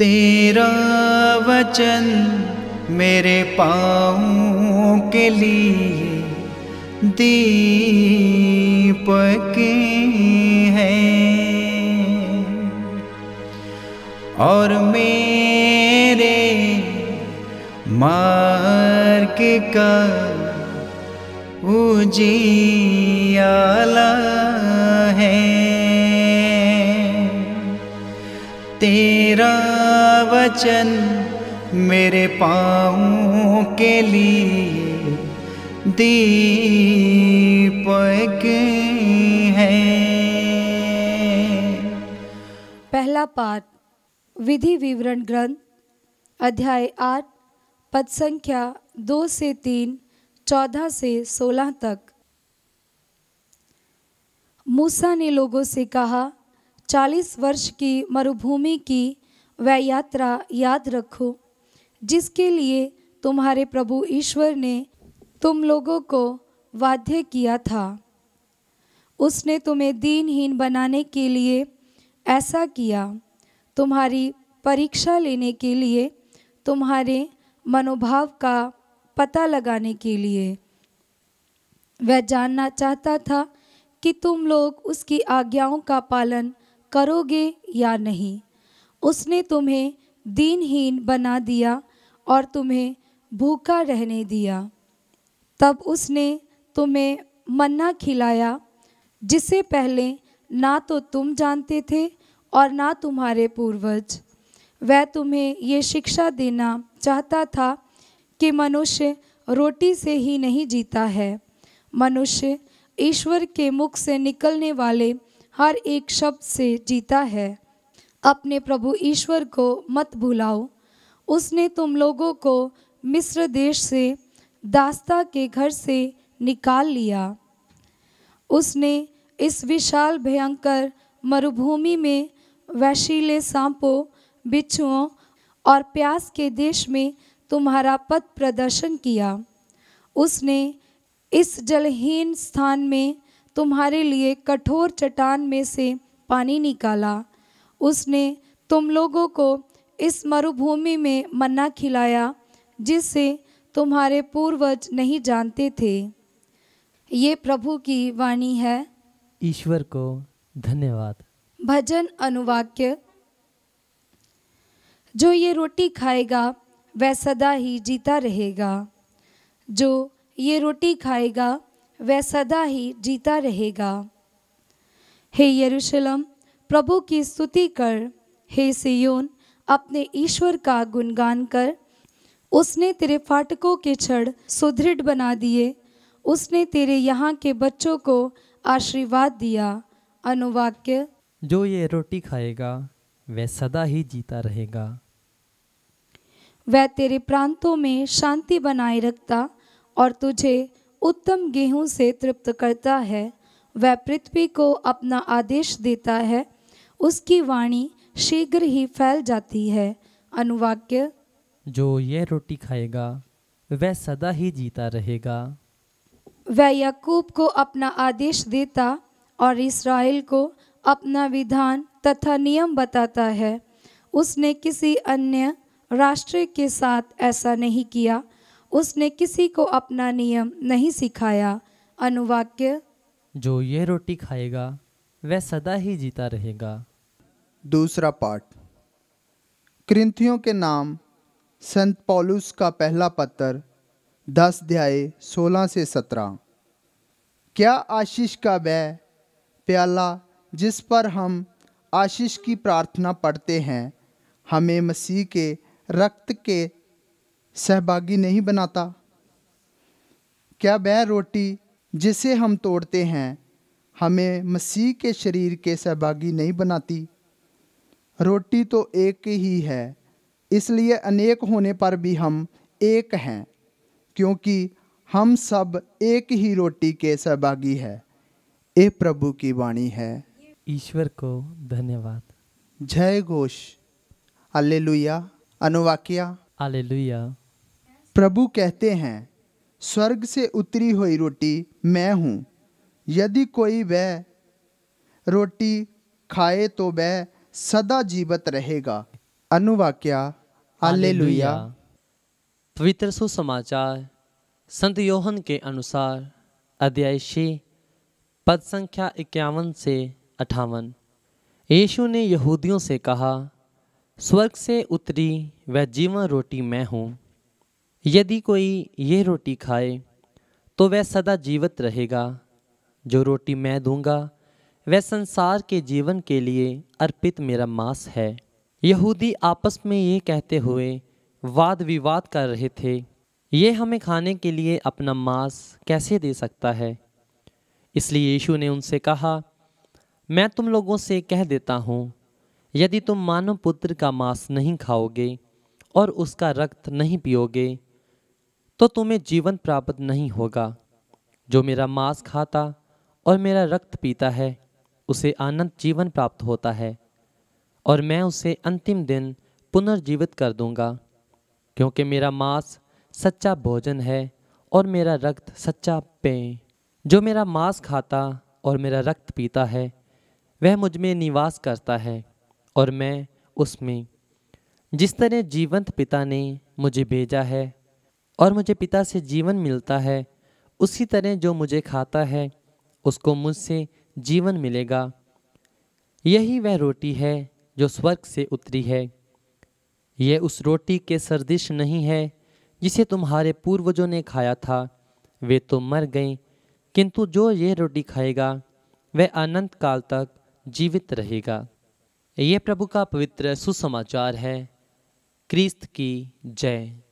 तेरा वचन मेरे पाँव के लिए दीपक है और मेरे मार्ग का उजियाला तेरा वचन मेरे पाँव के लिए दीपक है पहला पाठ विधि विवरण ग्रंथ अध्याय आठ पद संख्या दो से तीन चौदह से सोलह तक मूसा ने लोगों से कहा चालीस वर्ष की मरुभूमि की वह यात्रा याद रखो जिसके लिए तुम्हारे प्रभु ईश्वर ने तुम लोगों को वाध्य किया था उसने तुम्हें दीनहीन बनाने के लिए ऐसा किया तुम्हारी परीक्षा लेने के लिए तुम्हारे मनोभाव का पता लगाने के लिए वह जानना चाहता था कि तुम लोग उसकी आज्ञाओं का पालन करोगे या नहीं उसने तुम्हें दीनहीन बना दिया और तुम्हें भूखा रहने दिया तब उसने तुम्हें मन्ना खिलाया जिसे पहले ना तो तुम जानते थे और ना तुम्हारे पूर्वज वह तुम्हें ये शिक्षा देना चाहता था कि मनुष्य रोटी से ही नहीं जीता है मनुष्य ईश्वर के मुख से निकलने वाले हर एक शब्द से जीता है अपने प्रभु ईश्वर को मत भुलाओ उसने तुम लोगों को मिस्र देश से दास्ता के घर से निकाल लिया उसने इस विशाल भयंकर मरुभूमि में वैशीले सांपों बिच्छुओं और प्यास के देश में तुम्हारा पथ प्रदर्शन किया उसने इस जलहीन स्थान में तुम्हारे लिए कठोर चट्टान में से पानी निकाला उसने तुम लोगों को इस मरुभूमि में मन्ना खिलाया जिससे तुम्हारे पूर्वज नहीं जानते थे ये प्रभु की वाणी है ईश्वर को धन्यवाद भजन अनुवाक्य जो ये रोटी खाएगा वह सदा ही जीता रहेगा जो ये रोटी खाएगा वह सदा ही जीता रहेगा हे यरूशलेम प्रभु की स्तुति कर हे सियोन अपने ईश्वर का गुणगान कर उसने तेरे फाटकों के छड़ सुदृढ़ बना दिए उसने तेरे यहाँ के बच्चों को आशीर्वाद दिया अनुवाक्य जो ये रोटी खाएगा वह सदा ही जीता रहेगा वह तेरे प्रांतों में शांति बनाए रखता और तुझे उत्तम गेहूं से तृप्त करता है वह पृथ्वी को अपना आदेश देता है उसकी वाणी शीघ्र ही फैल जाती है अनुवाक्य जो यह रोटी खाएगा वह सदा ही जीता रहेगा वह यकूब को अपना आदेश देता और इसराइल को अपना विधान तथा नियम बताता है उसने किसी अन्य राष्ट्र के साथ ऐसा नहीं किया उसने किसी को अपना नियम नहीं सिखाया अनुवाक्य जो यह रोटी खाएगा वह सदा ही जीता रहेगा दूसरा पाठ क्रिंथियों के नाम संत पॉलुस का पहला पत्थर दस अध्याय सोलह से सत्रह क्या आशीष का वह प्याला जिस पर हम आशीष की प्रार्थना पढ़ते हैं हमें मसीह के रक्त के सहभागी नहीं बनाता क्या वह रोटी जिसे हम तोड़ते हैं हमें मसीह के शरीर के सहभागी नहीं बनाती रोटी तो एक ही है इसलिए अनेक होने पर भी हम एक हैं क्योंकि हम सब एक ही रोटी के सहभागी है ये प्रभु की वाणी है ईश्वर को धन्यवाद जय घोष अल्लेलुया अनुवाक्या अल्लेलुया प्रभु कहते हैं स्वर्ग से उतरी हुई रोटी मैं हूँ यदि कोई वह रोटी खाए तो वह सदा जीवित रहेगा अनुवाक्या लुया पवित्र सुसमाचार संत योहन के अनुसार अध्याय पद संख्या इक्यावन से अठावन यीशु ने यहूदियों से कहा स्वर्ग से उतरी वह जीवन रोटी मैं हूँ यदि कोई ये रोटी खाए तो वह सदा जीवित रहेगा जो रोटी मैं दूंगा वह संसार के जीवन के लिए अर्पित मेरा मांस है यहूदी आपस में ये कहते हुए वाद विवाद कर रहे थे ये हमें खाने के लिए अपना मांस कैसे दे सकता है इसलिए यीशु ने उनसे कहा मैं तुम लोगों से कह देता हूँ यदि तुम मानव पुत्र का मांस नहीं खाओगे और उसका रक्त नहीं पियोगे तो तुम्हें जीवन प्राप्त नहीं होगा जो मेरा मांस खाता और मेरा रक्त पीता है उसे आनंद जीवन प्राप्त होता है और मैं उसे अंतिम दिन पुनर्जीवित कर दूंगा क्योंकि मेरा मांस सच्चा भोजन है और मेरा रक्त सच्चा पेय जो मेरा मांस खाता और मेरा रक्त पीता है वह मुझ में निवास करता है और मैं उसमें जिस तरह जीवंत पिता ने मुझे भेजा है और मुझे पिता से जीवन मिलता है उसी तरह जो मुझे खाता है उसको मुझसे जीवन मिलेगा यही वह रोटी है जो स्वर्ग से उतरी है यह उस रोटी के सर्दिश नहीं है जिसे तुम्हारे पूर्वजों ने खाया था वे तो मर गए किंतु जो ये रोटी खाएगा वह अनंत काल तक जीवित रहेगा यह प्रभु का पवित्र सुसमाचार है क्रिस्त की जय